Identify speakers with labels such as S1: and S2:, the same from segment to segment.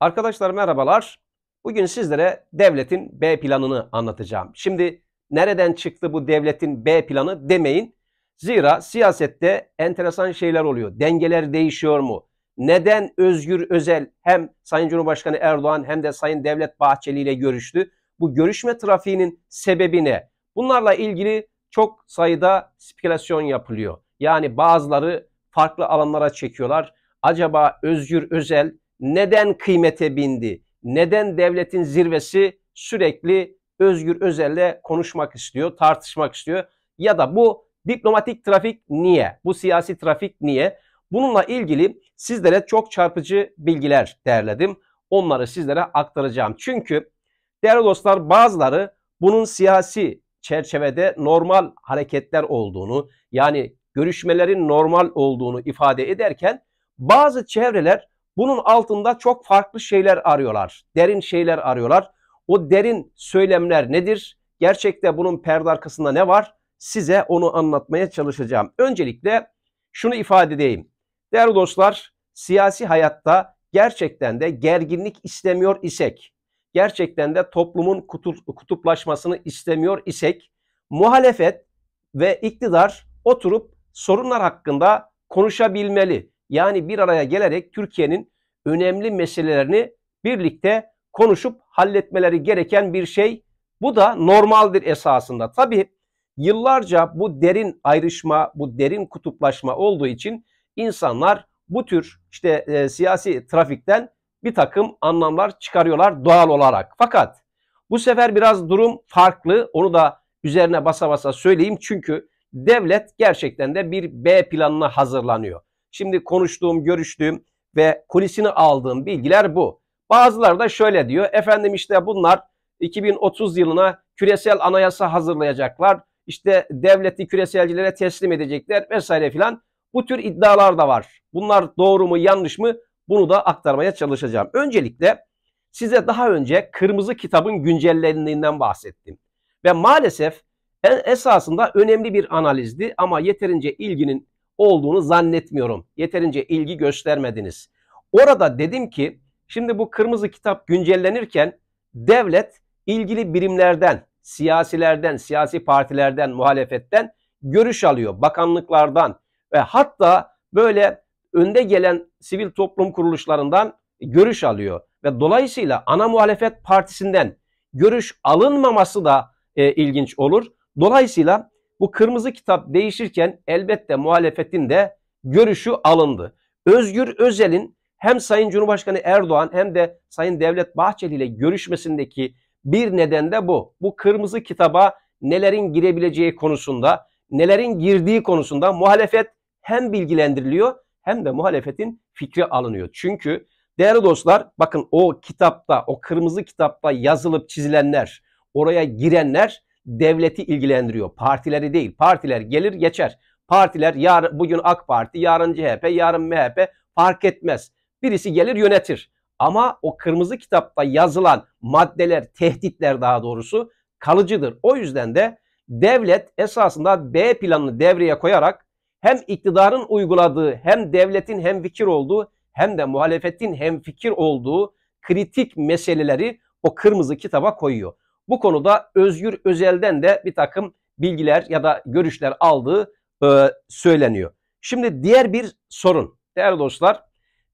S1: Arkadaşlar merhabalar. Bugün sizlere devletin B planını anlatacağım. Şimdi nereden çıktı bu devletin B planı demeyin. Zira siyasette enteresan şeyler oluyor. Dengeler değişiyor mu? Neden Özgür Özel hem Sayın Cumhurbaşkanı Erdoğan hem de Sayın Devlet Bahçeli ile görüştü? Bu görüşme trafiğinin sebebi ne? Bunlarla ilgili çok sayıda spekülasyon yapılıyor. Yani bazıları farklı alanlara çekiyorlar. Acaba Özgür Özel neden kıymete bindi? Neden devletin zirvesi sürekli Özgür Özel'le konuşmak istiyor, tartışmak istiyor? Ya da bu diplomatik trafik niye? Bu siyasi trafik niye? Bununla ilgili sizlere çok çarpıcı bilgiler derledim. Onları sizlere aktaracağım. Çünkü değerli dostlar bazıları bunun siyasi çerçevede normal hareketler olduğunu yani görüşmelerin normal olduğunu ifade ederken bazı çevreler bunun altında çok farklı şeyler arıyorlar. Derin şeyler arıyorlar. O derin söylemler nedir? Gerçekte bunun perde arkasında ne var? Size onu anlatmaya çalışacağım. Öncelikle şunu ifade edeyim. Değerli dostlar, siyasi hayatta gerçekten de gerginlik istemiyor isek, gerçekten de toplumun kutuplaşmasını istemiyor isek, muhalefet ve iktidar oturup sorunlar hakkında konuşabilmeli. Yani bir araya gelerek Türkiye'nin önemli meselelerini birlikte konuşup halletmeleri gereken bir şey. Bu da normaldir esasında. Tabi yıllarca bu derin ayrışma, bu derin kutuplaşma olduğu için insanlar bu tür işte e, siyasi trafikten bir takım anlamlar çıkarıyorlar doğal olarak. Fakat bu sefer biraz durum farklı. Onu da üzerine basa basa söyleyeyim. Çünkü devlet gerçekten de bir B planına hazırlanıyor. Şimdi konuştuğum, görüştüğüm ve kulisini aldığım bilgiler bu. Bazıları da şöyle diyor. Efendim işte bunlar 2030 yılına küresel anayasa hazırlayacaklar. İşte devleti küreselcilere teslim edecekler vesaire filan. Bu tür iddialar da var. Bunlar doğru mu yanlış mı bunu da aktarmaya çalışacağım. Öncelikle size daha önce kırmızı kitabın güncellendiğinden bahsettim. Ve maalesef esasında önemli bir analizdi ama yeterince ilginin olduğunu zannetmiyorum. Yeterince ilgi göstermediniz. Orada dedim ki şimdi bu kırmızı kitap güncellenirken devlet ilgili birimlerden, siyasilerden, siyasi partilerden, muhalefetten görüş alıyor. Bakanlıklardan ve hatta böyle önde gelen sivil toplum kuruluşlarından görüş alıyor. Ve dolayısıyla ana muhalefet partisinden görüş alınmaması da e, ilginç olur. Dolayısıyla bu kırmızı kitap değişirken elbette muhalefetin de görüşü alındı. Özgür Özel'in hem Sayın Cumhurbaşkanı Erdoğan hem de Sayın Devlet Bahçeli ile görüşmesindeki bir neden de bu. Bu kırmızı kitaba nelerin girebileceği konusunda, nelerin girdiği konusunda muhalefet hem bilgilendiriliyor hem de muhalefetin fikri alınıyor. Çünkü değerli dostlar bakın o kitapta, o kırmızı kitapta yazılıp çizilenler, oraya girenler devleti ilgilendiriyor. Partileri değil. Partiler gelir geçer. Partiler yar, bugün AK Parti, yarın CHP, yarın MHP fark etmez. Birisi gelir yönetir. Ama o kırmızı kitapta yazılan maddeler, tehditler daha doğrusu kalıcıdır. O yüzden de devlet esasında B planını devreye koyarak hem iktidarın uyguladığı hem devletin hem fikir olduğu hem de muhalefetin hem fikir olduğu kritik meseleleri o kırmızı kitaba koyuyor. Bu konuda Özgür Özel'den de bir takım bilgiler ya da görüşler aldığı e, söyleniyor. Şimdi diğer bir sorun. Değerli dostlar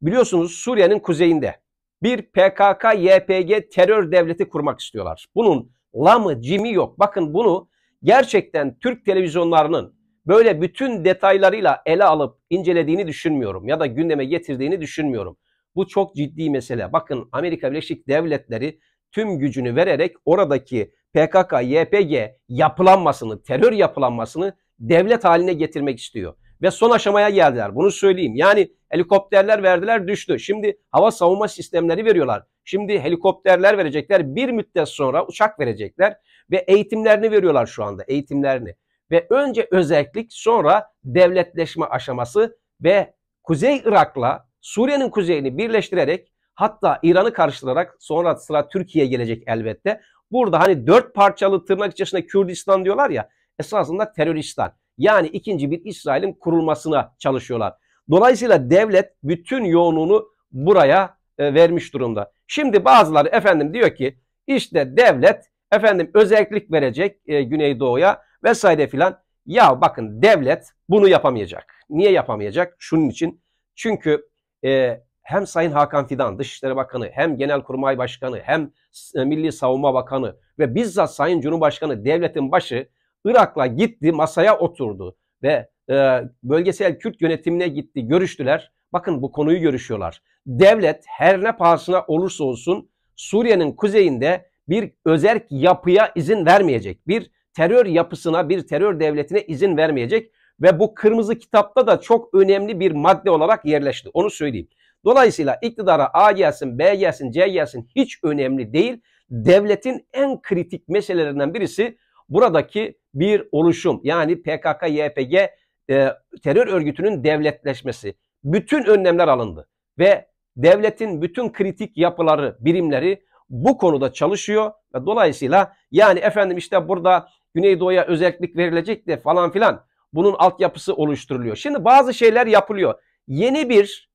S1: biliyorsunuz Suriye'nin kuzeyinde bir PKK-YPG terör devleti kurmak istiyorlar. Bunun lamı cimi yok. Bakın bunu gerçekten Türk televizyonlarının böyle bütün detaylarıyla ele alıp incelediğini düşünmüyorum ya da gündeme getirdiğini düşünmüyorum. Bu çok ciddi mesele. Bakın Amerika Birleşik Devletleri tüm gücünü vererek oradaki PKK, YPG yapılanmasını, terör yapılanmasını devlet haline getirmek istiyor. Ve son aşamaya geldiler. Bunu söyleyeyim. Yani helikopterler verdiler düştü. Şimdi hava savunma sistemleri veriyorlar. Şimdi helikopterler verecekler. Bir müddet sonra uçak verecekler. Ve eğitimlerini veriyorlar şu anda. Eğitimlerini. Ve önce özellik sonra devletleşme aşaması ve Kuzey Irak'la Suriye'nin kuzeyini birleştirerek Hatta İran'ı karşılayarak sonra sıra Türkiye gelecek elbette. Burada hani dört parçalı tırnak içerisinde Kürdistan diyorlar ya esasında teröristan. Yani ikinci bir İsrail'in kurulmasına çalışıyorlar. Dolayısıyla devlet bütün yoğunluğunu buraya e, vermiş durumda. Şimdi bazıları efendim diyor ki işte devlet efendim özellik verecek e, Güneydoğu'ya vesaire filan. Ya bakın devlet bunu yapamayacak. Niye yapamayacak? Şunun için. Çünkü e, hem Sayın Hakan Fidan Dışişleri Bakanı hem Genelkurmay Başkanı hem e, Milli Savunma Bakanı ve bizzat Sayın Cumhurbaşkanı devletin başı Irak'la gitti masaya oturdu ve e, bölgesel Kürt yönetimine gitti görüştüler. Bakın bu konuyu görüşüyorlar. Devlet her ne pahasına olursa olsun Suriye'nin kuzeyinde bir özerk yapıya izin vermeyecek. Bir terör yapısına, bir terör devletine izin vermeyecek ve bu kırmızı kitapta da çok önemli bir madde olarak yerleşti. Onu söyleyeyim. Dolayısıyla iktidara A gelsin, B gelsin, C gelsin hiç önemli değil. Devletin en kritik meselelerinden birisi buradaki bir oluşum. Yani PKK, YPG e, terör örgütünün devletleşmesi. Bütün önlemler alındı ve devletin bütün kritik yapıları, birimleri bu konuda çalışıyor ve dolayısıyla yani efendim işte burada Güneydoğu'ya özellik verilecek de falan filan bunun altyapısı oluşturuluyor. Şimdi bazı şeyler yapılıyor. Yeni bir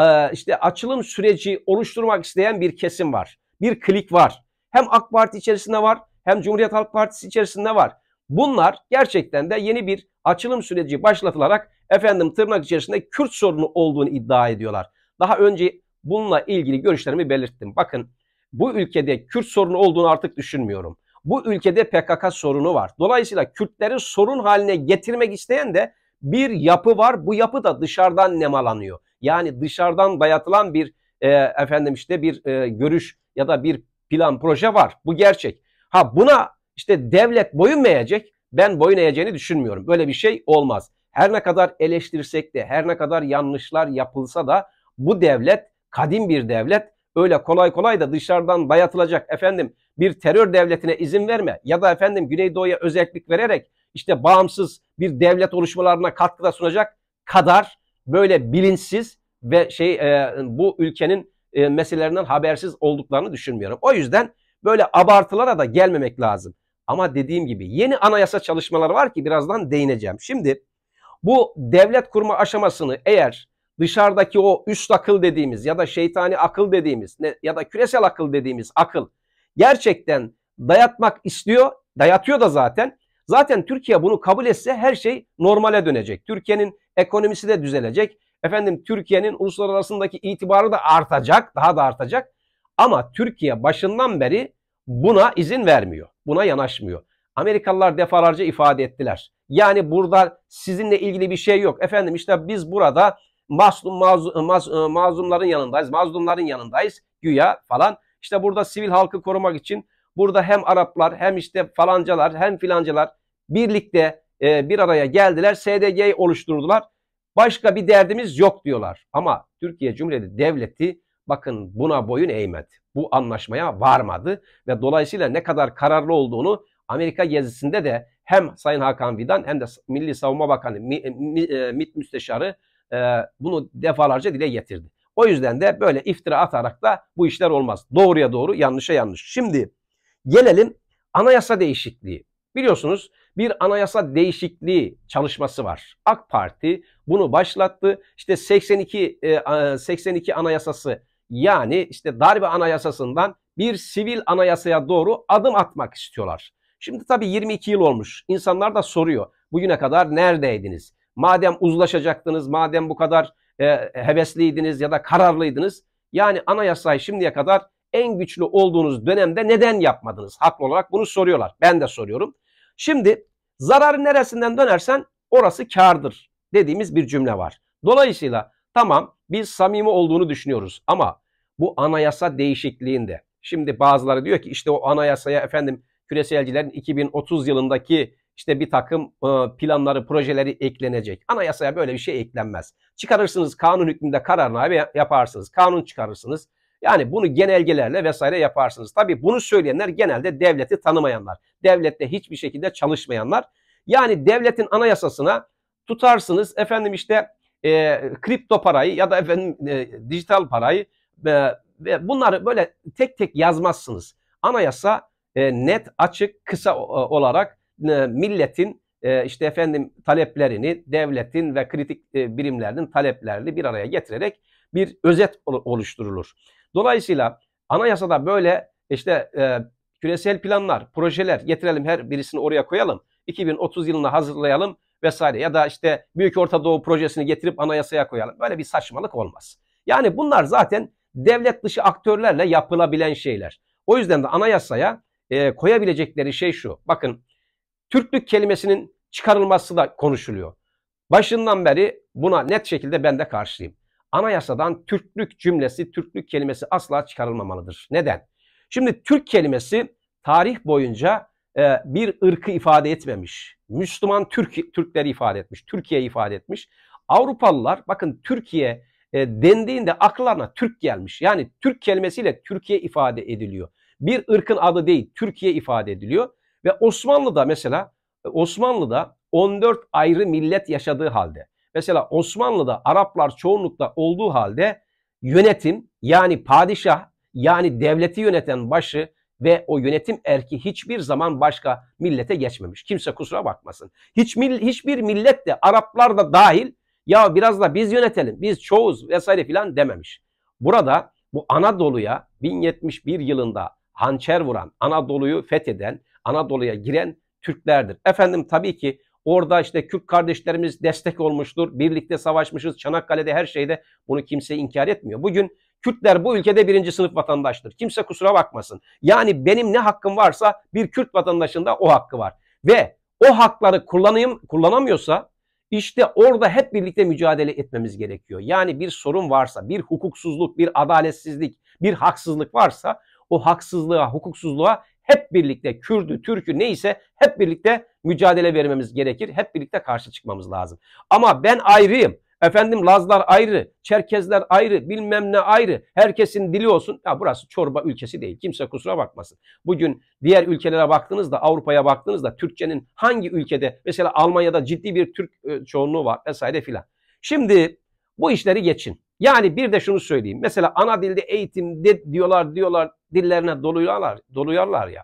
S1: ee, işte açılım süreci oluşturmak isteyen bir kesim var. Bir klik var. Hem AK Parti içerisinde var hem Cumhuriyet Halk Partisi içerisinde var. Bunlar gerçekten de yeni bir açılım süreci başlatılarak efendim tırnak içerisinde Kürt sorunu olduğunu iddia ediyorlar. Daha önce bununla ilgili görüşlerimi belirttim. Bakın bu ülkede Kürt sorunu olduğunu artık düşünmüyorum. Bu ülkede PKK sorunu var. Dolayısıyla Kürtleri sorun haline getirmek isteyen de bir yapı var. Bu yapı da dışarıdan nemalanıyor. Yani dışarıdan dayatılan bir e, efendim işte bir e, görüş ya da bir plan proje var. Bu gerçek. Ha buna işte devlet boyun eğecek. Ben boyun eğeceğini düşünmüyorum. Böyle bir şey olmaz. Her ne kadar eleştirsek de, her ne kadar yanlışlar yapılsa da bu devlet kadim bir devlet. Öyle kolay kolay da dışarıdan dayatılacak efendim bir terör devletine izin verme ya da efendim Güneydoğu'ya özellik vererek işte bağımsız bir devlet oluşmalarına katkıda sunacak kadar böyle bilinçsiz ve şey e, bu ülkenin e, meselelerinden habersiz olduklarını düşünmüyorum. O yüzden böyle abartılara da gelmemek lazım. Ama dediğim gibi yeni anayasa çalışmaları var ki birazdan değineceğim. Şimdi bu devlet kurma aşamasını eğer dışarıdaki o üst akıl dediğimiz ya da şeytani akıl dediğimiz ne, ya da küresel akıl dediğimiz akıl gerçekten dayatmak istiyor, dayatıyor da zaten. Zaten Türkiye bunu kabul etse her şey normale dönecek. Türkiye'nin Ekonomisi de düzelecek. Efendim Türkiye'nin uluslararasındaki itibarı da artacak, daha da artacak. Ama Türkiye başından beri buna izin vermiyor. Buna yanaşmıyor. Amerikalılar defalarca ifade ettiler. Yani burada sizinle ilgili bir şey yok. Efendim işte biz burada mazlum, mazlum, maz, e, mazlumların yanındayız, mazlumların yanındayız güya falan. İşte burada sivil halkı korumak için burada hem Araplar hem işte falancalar hem filancalar birlikte e, bir araya geldiler. SDG'yi oluşturdular. Başka bir derdimiz yok diyorlar. Ama Türkiye Cumhuriyeti Devleti bakın buna boyun eğmedi. Bu anlaşmaya varmadı ve dolayısıyla ne kadar kararlı olduğunu Amerika gezisinde de hem Sayın Hakan Fidan hem de Milli Savunma Bakanı e, e, MİT Müsteşarı e, bunu defalarca dile getirdi. O yüzden de böyle iftira atarak da bu işler olmaz. Doğruya doğru, yanlışa yanlış. Şimdi gelelim anayasa değişikliği. Biliyorsunuz bir anayasa değişikliği çalışması var. AK Parti bunu başlattı. İşte 82 82 e, anayasası yani işte darbe anayasasından bir sivil anayasaya doğru adım atmak istiyorlar. Şimdi tabii 22 yıl olmuş. İnsanlar da soruyor. Bugüne kadar neredeydiniz? Madem uzlaşacaktınız, madem bu kadar e, hevesliydiniz ya da kararlıydınız. Yani anayasayı şimdiye kadar en güçlü olduğunuz dönemde neden yapmadınız? Haklı olarak bunu soruyorlar. Ben de soruyorum. Şimdi zararın neresinden dönersen orası kardır dediğimiz bir cümle var. Dolayısıyla tamam biz samimi olduğunu düşünüyoruz ama bu anayasa değişikliğinde. Şimdi bazıları diyor ki işte o anayasaya efendim küreselcilerin 2030 yılındaki işte bir takım e, planları, projeleri eklenecek. Anayasaya böyle bir şey eklenmez. Çıkarırsınız kanun hükmünde kararname yaparsınız. Kanun çıkarırsınız. Yani bunu genelgelerle vesaire yaparsınız. Tabii bunu söyleyenler genelde devleti tanımayanlar. Devlette hiçbir şekilde çalışmayanlar. Yani devletin anayasasına tutarsınız efendim işte e, kripto parayı ya da efendim e, dijital parayı e, ve bunları böyle tek tek yazmazsınız. Anayasa e, net, açık, kısa e, olarak e, milletin e, işte efendim taleplerini devletin ve kritik e, birimlerinin taleplerini bir araya getirerek bir özet oluşturulur. Dolayısıyla anayasada böyle işte e, küresel planlar, projeler getirelim her birisini oraya koyalım. 2030 yılına hazırlayalım vesaire ya da işte Büyük Orta Doğu projesini getirip anayasaya koyalım. Böyle bir saçmalık olmaz. Yani bunlar zaten devlet dışı aktörlerle yapılabilen şeyler. O yüzden de anayasaya e, koyabilecekleri şey şu. Bakın Türklük kelimesinin çıkarılması da konuşuluyor. Başından beri buna net şekilde ben de karşıyım anayasadan Türklük cümlesi, Türklük kelimesi asla çıkarılmamalıdır. Neden? Şimdi Türk kelimesi tarih boyunca e, bir ırkı ifade etmemiş. Müslüman Türk Türkleri ifade etmiş, Türkiye ifade etmiş. Avrupalılar bakın Türkiye e, dendiğinde akıllarına Türk gelmiş. Yani Türk kelimesiyle Türkiye ifade ediliyor. Bir ırkın adı değil, Türkiye ifade ediliyor ve Osmanlı'da mesela e, Osmanlı'da 14 ayrı millet yaşadığı halde Mesela Osmanlı'da Araplar çoğunlukla olduğu halde yönetim yani padişah yani devleti yöneten başı ve o yönetim erki hiçbir zaman başka millete geçmemiş. Kimse kusura bakmasın. Hiç mil, hiçbir millet de Araplar da dahil ya biraz da biz yönetelim, biz çoğuz vesaire filan dememiş. Burada bu Anadolu'ya 1071 yılında hançer vuran, Anadolu'yu fetheden, Anadolu'ya giren Türklerdir. Efendim tabii ki Orada işte Kürt kardeşlerimiz destek olmuştur. Birlikte savaşmışız. Çanakkale'de her şeyde bunu kimse inkar etmiyor. Bugün Kürtler bu ülkede birinci sınıf vatandaştır. Kimse kusura bakmasın. Yani benim ne hakkım varsa bir Kürt vatandaşında o hakkı var. Ve o hakları kullanayım, kullanamıyorsa işte orada hep birlikte mücadele etmemiz gerekiyor. Yani bir sorun varsa, bir hukuksuzluk, bir adaletsizlik, bir haksızlık varsa o haksızlığa, hukuksuzluğa hep birlikte Kürdü, Türk'ü neyse hep birlikte mücadele vermemiz gerekir. Hep birlikte karşı çıkmamız lazım. Ama ben ayrıyım. Efendim Lazlar ayrı, Çerkezler ayrı, bilmem ne ayrı. Herkesin dili olsun. Ya burası çorba ülkesi değil. Kimse kusura bakmasın. Bugün diğer ülkelere baktığınızda, Avrupa'ya baktığınızda Türkçenin hangi ülkede mesela Almanya'da ciddi bir Türk e, çoğunluğu var vesaire filan. Şimdi bu işleri geçin. Yani bir de şunu söyleyeyim. Mesela ana dilde eğitim de diyorlar diyorlar dillerine doluyorlar doluyorlar ya.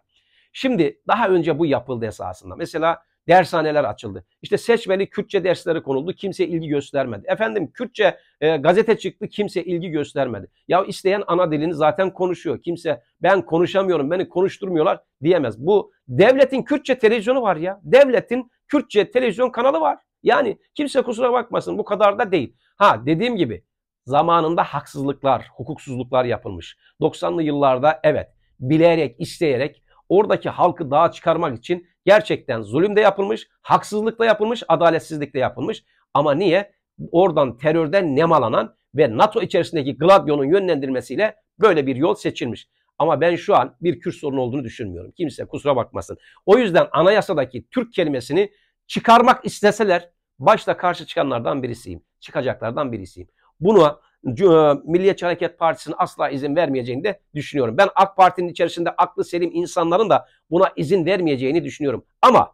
S1: Şimdi daha önce bu yapıldı esasında. Mesela dershaneler açıldı. İşte seçmeli Kürtçe dersleri konuldu. Kimse ilgi göstermedi. Efendim Kürtçe e, gazete çıktı. Kimse ilgi göstermedi. Ya isteyen ana dilini zaten konuşuyor. Kimse ben konuşamıyorum, beni konuşturmuyorlar diyemez. Bu devletin Kürtçe televizyonu var ya. Devletin Kürtçe televizyon kanalı var. Yani kimse kusura bakmasın bu kadar da değil. Ha dediğim gibi zamanında haksızlıklar, hukuksuzluklar yapılmış. 90'lı yıllarda evet bilerek, isteyerek oradaki halkı dağa çıkarmak için gerçekten zulüm de yapılmış, haksızlık da yapılmış, adaletsizlik de yapılmış. Ama niye? Oradan terörden nemalanan ve NATO içerisindeki Gladio'nun yönlendirmesiyle böyle bir yol seçilmiş. Ama ben şu an bir Kürt sorunu olduğunu düşünmüyorum. Kimse kusura bakmasın. O yüzden anayasadaki Türk kelimesini çıkarmak isteseler başta karşı çıkanlardan birisiyim. Çıkacaklardan birisiyim. Bunu e, Milliyetçi Hareket Partisi'nin asla izin vermeyeceğini de düşünüyorum. Ben AK Parti'nin içerisinde aklı selim insanların da buna izin vermeyeceğini düşünüyorum. Ama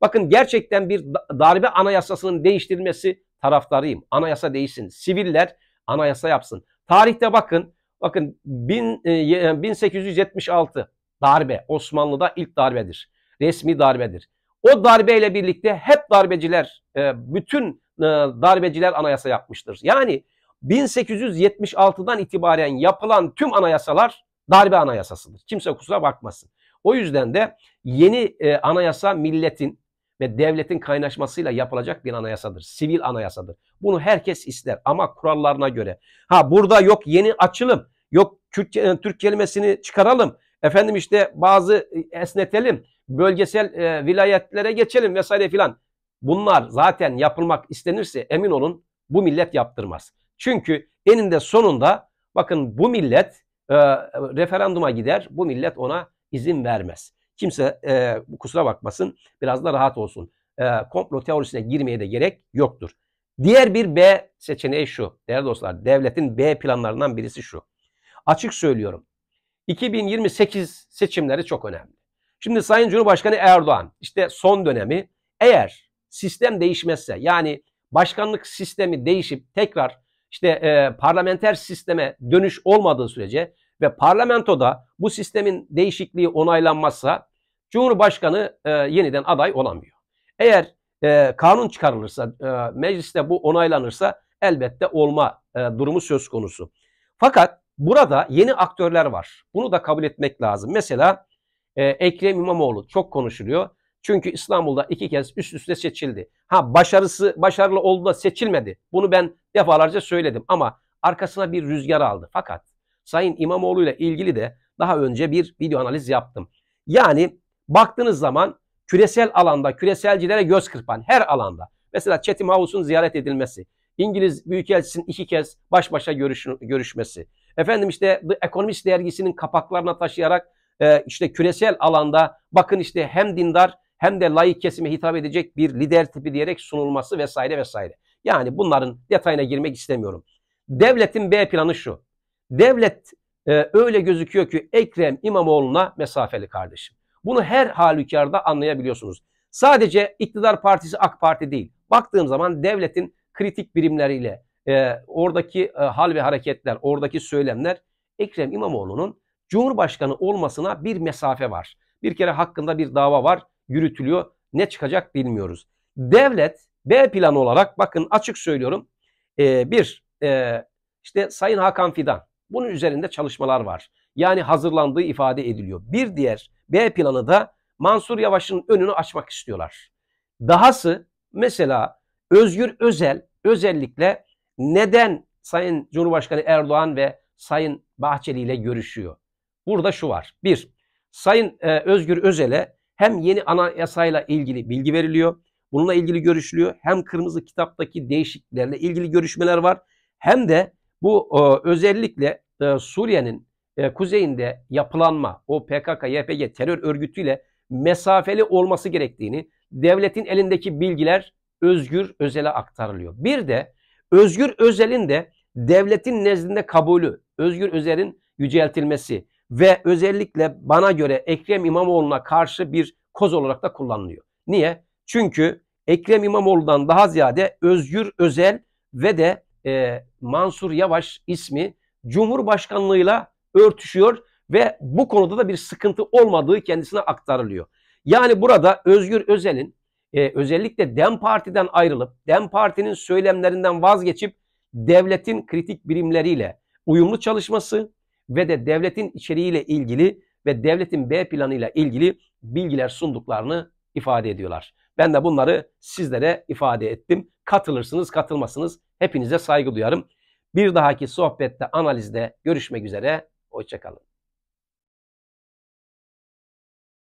S1: bakın gerçekten bir darbe anayasasının değiştirilmesi taraftarıyım. Anayasa değişsin. Siviller anayasa yapsın. Tarihte bakın bakın 1876 e, e, darbe Osmanlı'da ilk darbedir. Resmi darbedir. O darbeyle birlikte hep darbeciler, bütün darbeciler anayasa yapmıştır. Yani 1876'dan itibaren yapılan tüm anayasalar darbe anayasasıdır. Kimse kusura bakmasın. O yüzden de yeni e, anayasa milletin ve devletin kaynaşmasıyla yapılacak bir anayasadır. Sivil anayasadır. Bunu herkes ister ama kurallarına göre. Ha burada yok yeni açılım, yok Türk, e, Türk kelimesini çıkaralım. Efendim işte bazı e, esnetelim, bölgesel e, vilayetlere geçelim vesaire filan. Bunlar zaten yapılmak istenirse emin olun bu millet yaptırmaz. Çünkü eninde sonunda bakın bu millet e, referanduma gider, bu millet ona izin vermez. Kimse e, kusura bakmasın, biraz da rahat olsun. E, komplo teorisine girmeye de gerek yoktur. Diğer bir B seçeneği şu. Değerli dostlar, devletin B planlarından birisi şu. Açık söylüyorum. 2028 seçimleri çok önemli. Şimdi Sayın Cumhurbaşkanı Erdoğan işte son dönemi eğer sistem değişmezse yani başkanlık sistemi değişip tekrar işte e, parlamenter sisteme dönüş olmadığı sürece ve parlamentoda bu sistemin değişikliği onaylanmazsa Cumhurbaşkanı e, yeniden aday olamıyor. Eğer e, kanun çıkarılırsa, e, mecliste bu onaylanırsa elbette olma e, durumu söz konusu. Fakat burada yeni aktörler var. Bunu da kabul etmek lazım. Mesela e, Ekrem İmamoğlu çok konuşuluyor. Çünkü İstanbul'da iki kez üst üste seçildi. Ha başarısı başarılı oldu da seçilmedi. Bunu ben defalarca söyledim ama arkasına bir rüzgar aldı. Fakat Sayın İmamoğlu ile ilgili de daha önce bir video analiz yaptım. Yani baktığınız zaman küresel alanda küreselcilere göz kırpan her alanda. Mesela Chatham House'un ziyaret edilmesi, İngiliz Büyükelçisi'nin iki kez baş başa görüş, görüşmesi, efendim işte The Economist dergisinin kapaklarına taşıyarak e, işte küresel alanda bakın işte hem dindar hem de layık kesime hitap edecek bir lider tipi diyerek sunulması vesaire vesaire. Yani bunların detayına girmek istemiyorum. Devletin B planı şu. Devlet e, öyle gözüküyor ki Ekrem İmamoğlu'na mesafeli kardeşim. Bunu her halükarda anlayabiliyorsunuz. Sadece iktidar partisi AK Parti değil. Baktığım zaman devletin kritik birimleriyle e, oradaki e, hal ve hareketler, oradaki söylemler Ekrem İmamoğlu'nun Cumhurbaşkanı olmasına bir mesafe var. Bir kere hakkında bir dava var yürütülüyor. Ne çıkacak bilmiyoruz. Devlet B planı olarak bakın açık söylüyorum. E, bir e, işte Sayın Hakan Fidan bunun üzerinde çalışmalar var. Yani hazırlandığı ifade ediliyor. Bir diğer B planı da Mansur Yavaş'ın önünü açmak istiyorlar. Dahası mesela Özgür Özel özellikle neden Sayın Cumhurbaşkanı Erdoğan ve Sayın Bahçeli ile görüşüyor? Burada şu var. Bir, Sayın e, Özgür Özel'e hem yeni anayasayla ilgili bilgi veriliyor. Bununla ilgili görüşülüyor. Hem kırmızı kitaptaki değişikliklerle ilgili görüşmeler var. Hem de bu e, özellikle e, Suriye'nin e, kuzeyinde yapılanma o PKK, YPG terör örgütüyle mesafeli olması gerektiğini, devletin elindeki bilgiler Özgür Özel'e aktarılıyor. Bir de Özgür Özel'in de devletin nezdinde kabulü, Özgür Özel'in yüceltilmesi, ve özellikle bana göre Ekrem İmamoğlu'na karşı bir koz olarak da kullanılıyor. Niye? Çünkü Ekrem İmamoğlu'dan daha ziyade Özgür Özel ve de e, Mansur Yavaş ismi Cumhurbaşkanlığıyla örtüşüyor ve bu konuda da bir sıkıntı olmadığı kendisine aktarılıyor. Yani burada Özgür Özel'in e, özellikle DEM Parti'den ayrılıp DEM Parti'nin söylemlerinden vazgeçip devletin kritik birimleriyle uyumlu çalışması, ve de devletin içeriğiyle ilgili ve devletin B planıyla ilgili bilgiler sunduklarını ifade ediyorlar. Ben de bunları sizlere ifade ettim. Katılırsınız, katılmasınız. Hepinize saygı duyarım. Bir dahaki sohbette, analizde görüşmek üzere. Hoşçakalın.